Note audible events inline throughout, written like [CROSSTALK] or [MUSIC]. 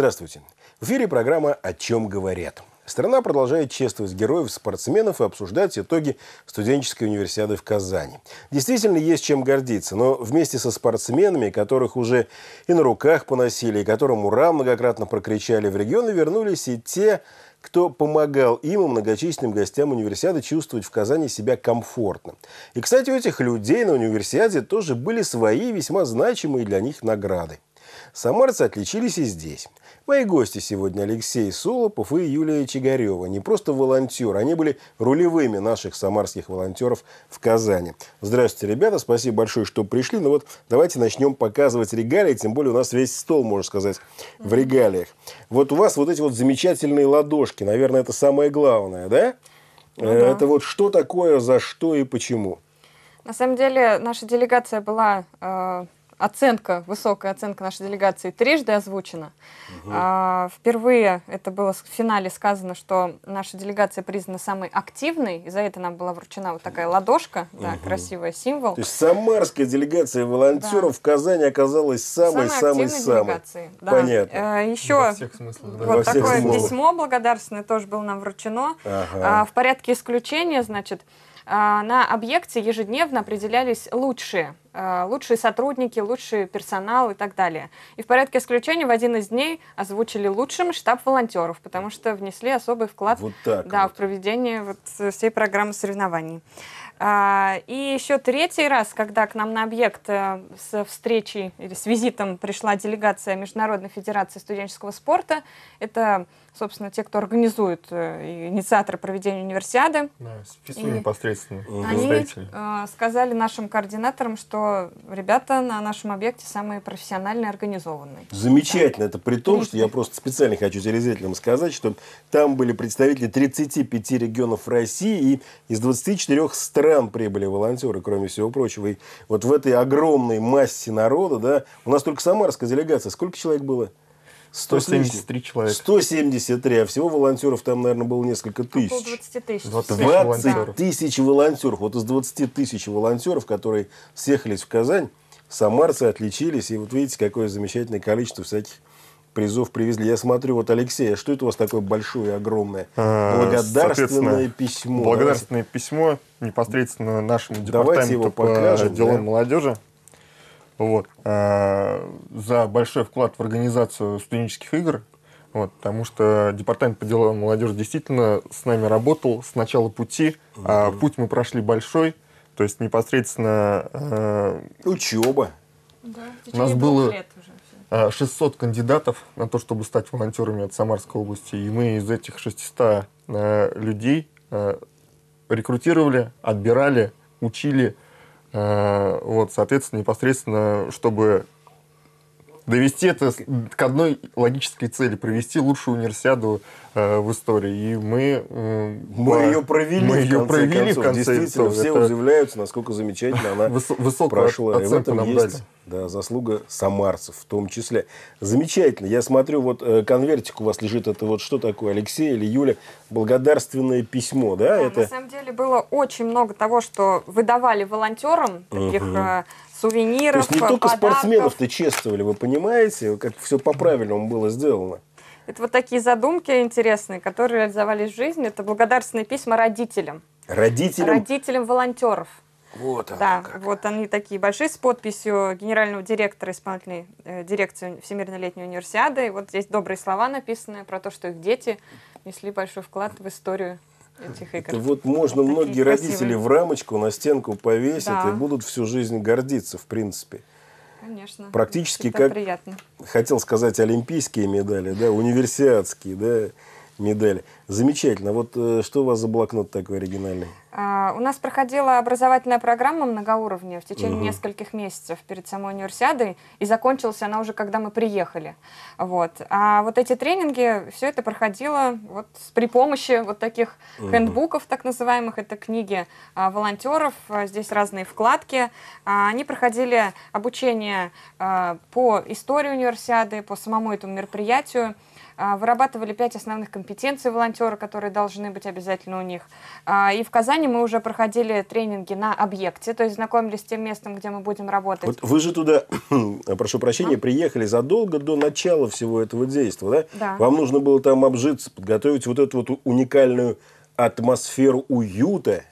Здравствуйте. В эфире программа «О чем говорят». Страна продолжает чествовать героев, спортсменов и обсуждать итоги студенческой универсиады в Казани. Действительно, есть чем гордиться, но вместе со спортсменами, которых уже и на руках поносили, и которым ура многократно прокричали в регионы, вернулись и те, кто помогал им и многочисленным гостям универсиады чувствовать в Казани себя комфортно. И, кстати, у этих людей на универсиаде тоже были свои весьма значимые для них награды. Самарцы отличились и здесь. Мои гости сегодня Алексей Солопов и Юлия Чигарева. Не просто волонтеры, они были рулевыми наших самарских волонтеров в Казани. Здравствуйте, ребята, спасибо большое, что пришли. Ну вот давайте начнем показывать регалии, тем более у нас весь стол, можно сказать, в регалиях. Вот у вас вот эти вот замечательные ладошки, наверное, это самое главное, да? Ну, э, это да. вот что такое, за что и почему? На самом деле наша делегация была... Э, оценка, высокая оценка нашей делегации трижды озвучена. Угу. А, впервые это было в финале сказано, что наша делегация признана самой активной, и за это нам была вручена вот такая ладошка, угу. да, красивая символ. То есть самарская делегация волонтеров да. в Казани оказалась самой-самой-самой. Да. Понятно. А, э, еще Во всех смыслах, да. вот Во такое всех письмо благодарственное тоже было нам вручено. Ага. А, в порядке исключения, значит, а, на объекте ежедневно определялись лучшие, а, лучшие сотрудники, лучший персонал и так далее. И в порядке исключения в один из дней озвучили лучшим штаб волонтеров, потому что внесли особый вклад вот так да, вот. в проведение вот всей программы соревнований. А, и еще третий раз, когда к нам на объект э, с встречей или с визитом пришла делегация Международной Федерации студенческого спорта, это собственно, те, кто организует э, и инициаторы проведения универсиады. Да, ФИСУ и непосредственно. Они э, сказали нашим координаторам, что ребята на нашем объекте самые профессиональные, организованные. Замечательно. Да. Это при том, что я просто специально хочу телезрителям сказать, что там были представители 35 регионов России, и из 24 стран прибыли волонтеры, кроме всего прочего. И вот в этой огромной массе народа, да, у нас только самарская делегация. Сколько человек было? 173 человека. 173, а всего волонтеров там, наверное, было несколько ну, тысяч. Около 20 тысяч. 20, 20 волонтеров. тысяч волонтеров. Вот из 20 тысяч волонтеров, которые съехались в Казань, самарцы отличились. И вот видите, какое замечательное количество всяких призов привезли. Я смотрю, вот Алексей, а что это у вас такое большое, огромное? А, благодарственное письмо. Благодарственное письмо непосредственно нашему департаменту Давайте его по делам да? молодежи вот, э, за большой вклад в организацию студенческих игр, вот, потому что департамент по делам молодежи действительно с нами работал с начала пути. А, путь мы прошли большой, то есть непосредственно... Э, Учеба. Да, у нас было 600 э, кандидатов на то, чтобы стать волонтерами от Самарской области, и мы из этих 600 э, людей рекрутировали, отбирали, учили, Э, вот, соответственно, непосредственно, чтобы довести это к одной логической цели, провести лучшую универсиаду э, в истории. И мы... Э, мы по... ее провели, мы ее провели концов. в конце Действительно, концов. все это... удивляются, насколько замечательно она высокую прошла. И в этом нам есть дали. Да, заслуга самарцев в том числе. Замечательно. Я смотрю, вот э, конвертик у вас лежит. Это вот что такое, Алексей или Юля? Благодарственное письмо, да? да это... На самом деле было очень много того, что выдавали волонтерам, таких... Угу сувениров, То есть не только э, подарков. спортсменов ты чествовали, вы понимаете, как все по-правильному было сделано. Это вот такие задумки интересные, которые реализовались в жизни. Это благодарственные письма родителям. Родителям? Родителям волонтеров. Вот оно да, как. вот они такие большие с подписью генерального директора исполнительной э, дирекции Всемирной летней универсиады. И вот здесь добрые слова написаны про то, что их дети несли большой вклад в историю этих игр. Это вот можно Такие многие красивые. родители в рамочку на стенку повесят да. и будут всю жизнь гордиться, в принципе. Конечно. Практически как приятно. хотел сказать олимпийские медали, да, универсиадские, да медаль. Замечательно. Вот э, что у вас за блокнот такой оригинальный? А, у нас проходила образовательная программа многоуровневая в течение угу. нескольких месяцев перед самой универсиадой, и закончилась она уже, когда мы приехали. Вот. А вот эти тренинги, все это проходило вот при помощи вот таких угу. хендбуков, так называемых, это книги а, волонтеров, а, здесь разные вкладки. А, они проходили обучение а, по истории универсиады, по самому этому мероприятию. А, вырабатывали пять основных компетенций волонтера, которые должны быть обязательно у них. А, и в Казани мы уже проходили тренинги на объекте, то есть знакомились с тем местом, где мы будем работать. Вот вы же туда, [CLEARS THROAT] прошу прощения, а? приехали задолго до начала всего этого действия, да? Да. Вам нужно было там обжиться, подготовить вот эту вот уникальную атмосферу уюта,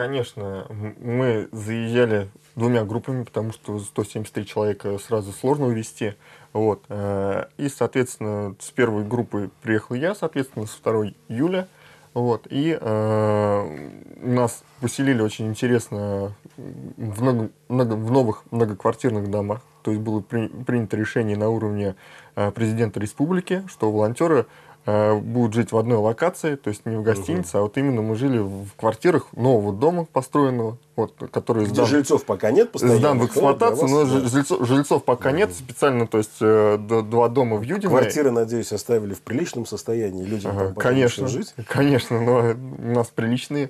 Конечно, мы заезжали двумя группами, потому что 173 человека сразу сложно увезти. Вот. Э, и, соответственно, с первой группы приехал я, соответственно, с второй Юля. Вот. И э, нас поселили очень интересно в, много, много, в новых многоквартирных домах. То есть было при, принято решение на уровне э, президента республики, что волонтеры Э, будут жить в одной локации, то есть не в гостинице, угу. а вот именно мы жили в квартирах нового дома построенного, вот, который Где жильцов пока нет, сдан в эксплуатацию, вас, но да. жильцов, жильцов пока нет, специально, то есть э, два дома в Юдино. Квартиры, надеюсь, оставили в приличном состоянии, людям ага, конечно, жить. Конечно, но у нас приличные.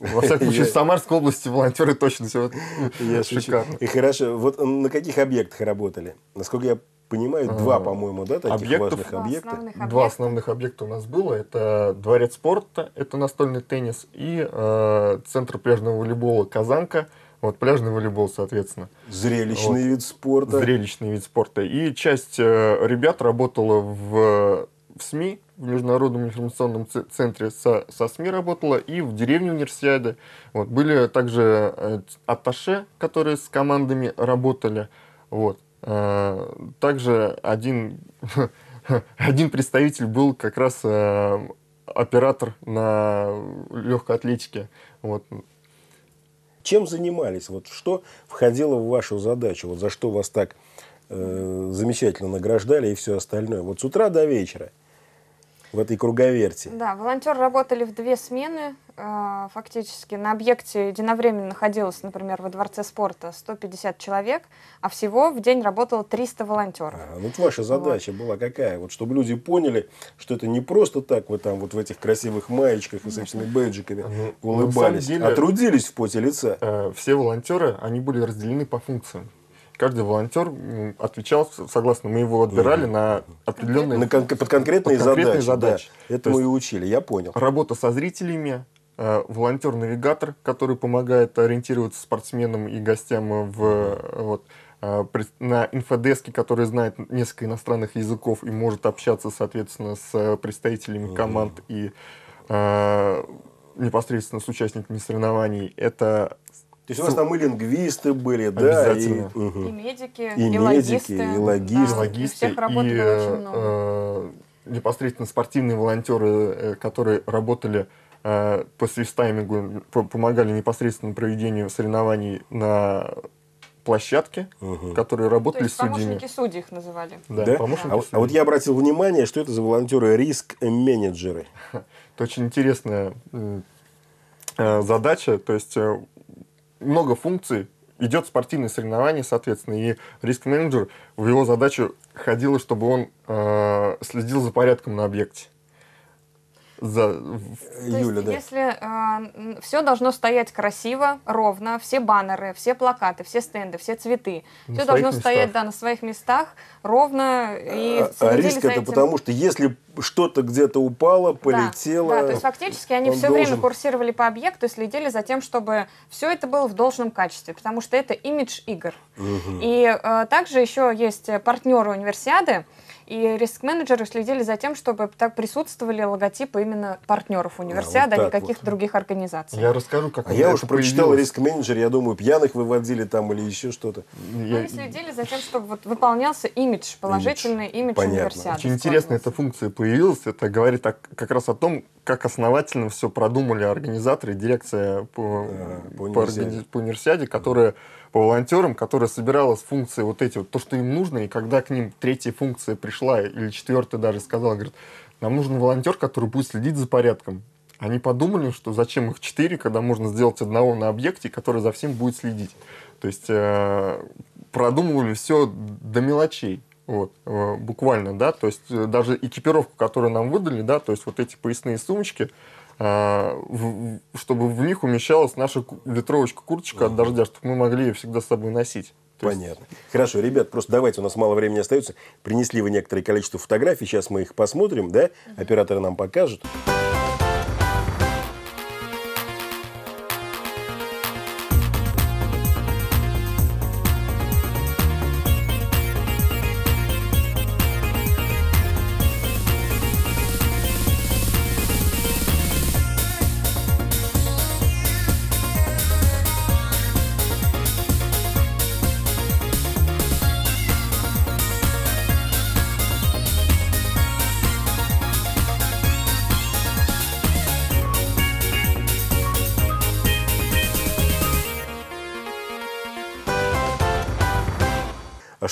Во всяком [LAUGHS] случае, в Самарской области волонтеры точно все шикарно. И хорошо, вот на каких объектах работали? Насколько я понимают а, два, по-моему, да, таких объектов, важных объекта. Основных объекта. Два основных объекта у нас было. Это дворец спорта, это настольный теннис и э, центр пляжного волейбола «Казанка». Вот пляжный волейбол, соответственно. Зрелищный вот. вид спорта. Зрелищный вид спорта. И часть э, ребят работала в, в СМИ, в Международном информационном центре со, со СМИ работала, и в деревне универсиады. Вот. Были также э, аташе которые с командами работали. Вот. Э, также один, [LAUGHS] один представитель был как раз э, оператор на легкой атлетике. Вот. Чем занимались? Вот что входило в вашу задачу? Вот за что вас так э, замечательно награждали и все остальное? Вот с утра до вечера – в этой круговерти. Да, волонтеры работали в две смены э, фактически. На объекте единовременно находилось, например, во Дворце спорта 150 человек, а всего в день работало 300 волонтеров. А, вот ну, ваша задача вот. была какая? Вот чтобы люди поняли, что это не просто так вы там вот в этих красивых маечках и с этими бейджиками ну, улыбались, а деле, а трудились в поте лица. Э, все волонтеры, они были разделены по функциям каждый волонтер отвечал, согласно, мы его отбирали угу. на определенные... На кон- под конкретные, под конкретные задачи. задачи. Да, это мы и учили, я понял. Работа со зрителями, э, волонтер-навигатор, который помогает ориентироваться спортсменам и гостям в, э, вот, э, на инфодеске, который знает несколько иностранных языков и может общаться, соответственно, с представителями команд и непосредственно с участниками соревнований. Это то есть у вас там и лингвисты были, да? И, угу. и медики, и, и медики, логисты. И логисты. Да, логисты и, и э, непосредственно спортивные волонтеры, э, которые работали э, по свистаймингу, помогали непосредственно проведению соревнований на площадке, угу. которые работали с судьями. помощники судей их называли. Да, да? помощники А, а судей. а вот я обратил внимание, что это за волонтеры риск-менеджеры. [LAUGHS] Это очень интересная э, э, задача. То есть много функций, идет спортивное соревнование, соответственно, и риск-менеджер, в его задачу ходило, чтобы он э, следил за порядком на объекте за э, То да. Если э, все должно стоять красиво, ровно, все баннеры, все плакаты, все стенды, все цветы, на все должно местах. стоять да на своих местах ровно и. А, а риск это этим... потому, что если что-то где-то упало, полетело. Да, да, то есть фактически они все должен... время курсировали по объекту и следили за тем, чтобы все это было в должном качестве, потому что это имидж игр. Угу. И э, также еще есть партнеры универсиады. И риск-менеджеры следили за тем, чтобы так присутствовали логотипы именно партнеров универсиады, а, не каких-то других организаций. Я расскажу, как а я уже прочитал риск-менеджер, я думаю, пьяных выводили там или еще что-то. Я... Они следили за тем, чтобы вот выполнялся имидж, положительный имидж, имидж Понятно. универсиады. Очень интересно, эта функция появилась. Это говорит так, как раз о том, как основательно все продумали организаторы дирекция по, а, по, универсиаде. по, универсиаде, которая... А по волонтерам, которая собирала с функции вот эти вот, то, что им нужно, и когда к ним третья функция пришла, или четвертая даже сказала, говорит, нам нужен волонтер, который будет следить за порядком. Они подумали, что зачем их четыре, когда можно сделать одного на объекте, который за всем будет следить. То есть э, продумывали все до мелочей. Вот, э, буквально, да, то есть э, даже экипировку, которую нам выдали, да, то есть вот эти поясные сумочки, э, чтобы в них умещалась наша ветровочка курточка от дождя, чтобы мы могли ее всегда с собой носить. То Понятно. Есть... Хорошо, ребят, просто давайте, у нас мало времени остается. Принесли вы некоторое количество фотографий, сейчас мы их посмотрим, да? Операторы нам покажут.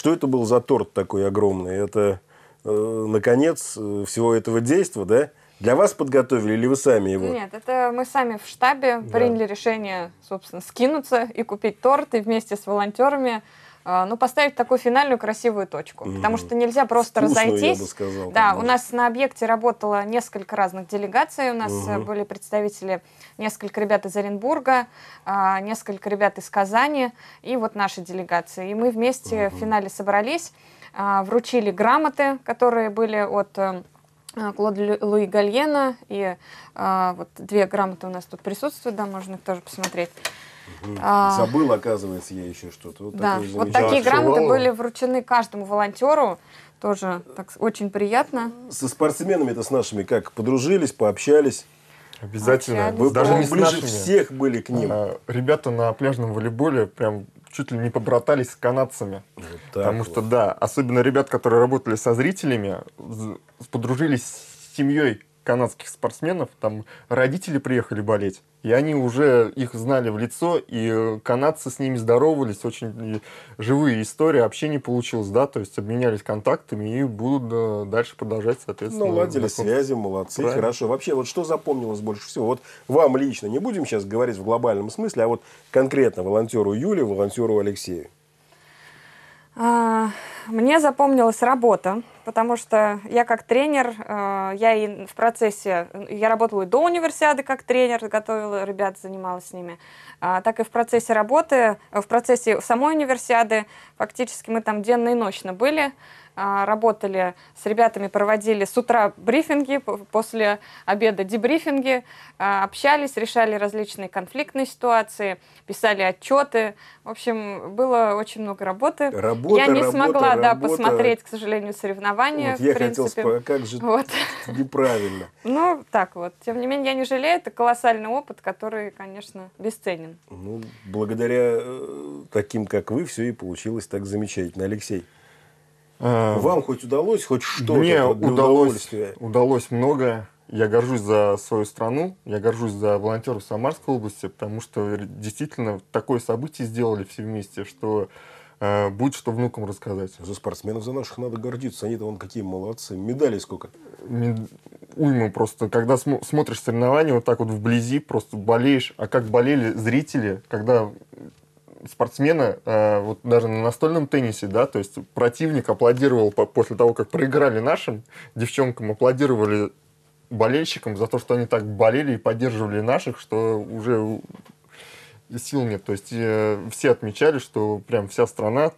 Что это был за торт такой огромный? Это, э, наконец, э, всего этого действия, да? Для вас подготовили или вы сами его? Нет, это мы сами в штабе да. приняли решение, собственно, скинуться и купить торт, и вместе с волонтерами а, ну, поставить такую финальную красивую точку. Mm-hmm. Потому что нельзя просто Вкусно, разойтись. Я бы сказал, да, конечно. у нас на объекте работало несколько разных делегаций. У нас mm-hmm. были представители, несколько ребят из Оренбурга, а, несколько ребят из Казани и вот наши делегации. И мы вместе mm-hmm. в финале собрались, а, вручили грамоты, которые были от э, Клод Луи Гальена и а, вот две грамоты у нас тут присутствуют, да, можно их тоже посмотреть. А. Забыл, оказывается, я еще что-то. Вот да, такое вот такие грамоты были вручены каждому волонтеру. Тоже так, очень приятно. Со спортсменами это с нашими как? Подружились, пообщались? Обязательно. Вы даже не ближе всех были к ним. А, ребята на пляжном волейболе прям чуть ли не побратались с канадцами. Вот потому вот. что, да, особенно ребят, которые работали со зрителями, подружились с семьей канадских спортсменов, там родители приехали болеть, и они уже их знали в лицо, и э, канадцы с ними здоровались, очень живые истории, общение получилось, да, то есть обменялись контактами и будут дальше продолжать, соответственно. Ну, ладили таком... связи, молодцы, Правильно. хорошо. Вообще, вот что запомнилось больше всего? Вот вам лично, не будем сейчас говорить в глобальном смысле, а вот конкретно волонтеру Юле, волонтеру Алексею. А, мне запомнилась работа, потому что я как тренер, а, я и в процессе, я работала и до универсиады как тренер, готовила ребят, занималась с ними, а, так и в процессе работы, в процессе самой универсиады, фактически мы там денно и ночно были, а, работали с ребятами, проводили с утра брифинги, после обеда дебрифинги, а, общались, решали различные конфликтные ситуации, писали отчеты. В общем, было очень много работы. Работа, Я не работа, смогла работа. да, посмотреть, к сожалению, соревнования. Вот я хотел сказать, а как же [LAUGHS] вот. неправильно. Ну, так вот. Тем не менее, я не жалею. Это колоссальный опыт, который, конечно, бесценен. Ну, благодаря э, таким, как вы, все и получилось так замечательно. Алексей, Эм, Вам хоть удалось хоть что-то? Мне удалось, удалось многое. Я горжусь за свою страну, я горжусь за волонтеров Самарской области, потому что действительно такое событие сделали все вместе, что э, будет что внукам рассказать. За спортсменов, за наших надо гордиться. Они-то вон какие молодцы. Медалей сколько? Мед... Уйму просто. Когда см... смотришь соревнования вот так вот вблизи, просто болеешь. А как болели зрители, когда спортсмена э, вот даже на настольном теннисе, да, то есть противник аплодировал после того, как проиграли нашим девчонкам, аплодировали болельщикам за то, что они так болели и поддерживали наших, что уже сил нет. То есть э, все отмечали, что прям вся страна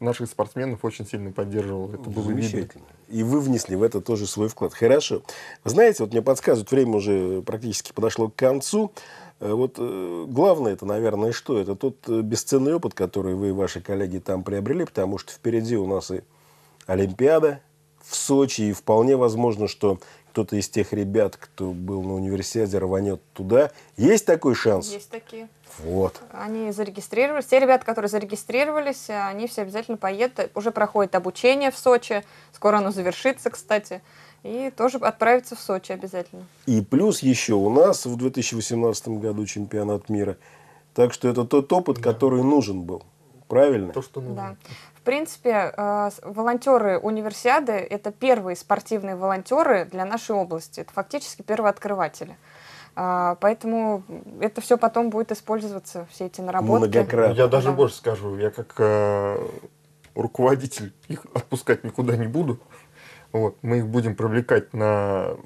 наших спортсменов очень сильно поддерживала. Это было видно и вы внесли в это тоже свой вклад. Хорошо. Знаете, вот мне подсказывают, время уже практически подошло к концу. Э, вот э, главное это, наверное, что? Это тот э, бесценный опыт, который вы и ваши коллеги там приобрели, потому что впереди у нас и Олимпиада в Сочи, и вполне возможно, что кто-то из тех ребят, кто был на универсиаде, рванет туда. Есть такой шанс? Есть такие. Вот. Они зарегистрировались. Те ребята, которые зарегистрировались, они все обязательно поедут. Уже проходит обучение в Сочи. Скоро оно завершится, кстати. И тоже отправиться в Сочи обязательно. И плюс еще у нас в 2018 году чемпионат мира. Так что это тот опыт, да. который нужен был. Правильно? То, что нужно. Да принципе, э, волонтеры универсиады – это первые спортивные волонтеры для нашей области. Это фактически первооткрыватели. А, поэтому это все потом будет использоваться, все эти наработки. Многократно. Ну, я даже да. больше скажу, я как э, руководитель их отпускать никуда не буду. Вот, мы их будем привлекать на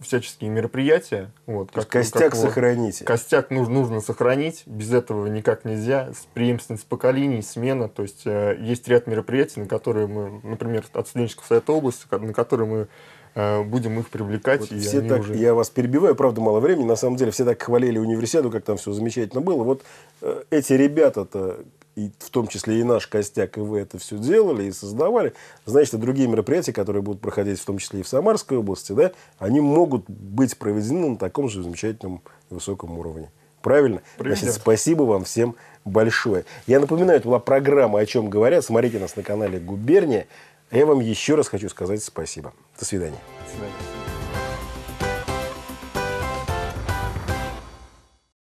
всяческие мероприятия. Вот, как, костяк как, сохраните. Костяк нужно, нужно сохранить, без этого никак нельзя. с Преемственность поколений, смена. То есть э, есть ряд мероприятий, на которые мы, например, от студенческого совета области, на которые мы э, будем их привлекать. Вот и все так, уже... Я вас перебиваю, правда, мало времени. На самом деле, все так хвалили универсиаду, как там все замечательно было. Вот э, эти ребята-то и в том числе и наш костяк, и вы это все делали и создавали, значит, и другие мероприятия, которые будут проходить в том числе и в Самарской области, да, они могут быть проведены на таком же замечательном высоком уровне. Правильно? Значит, спасибо вам всем большое. Я напоминаю, это была программа «О чем говорят». Смотрите нас на канале «Губерния». А я вам еще раз хочу сказать спасибо. До свидания. До свидания.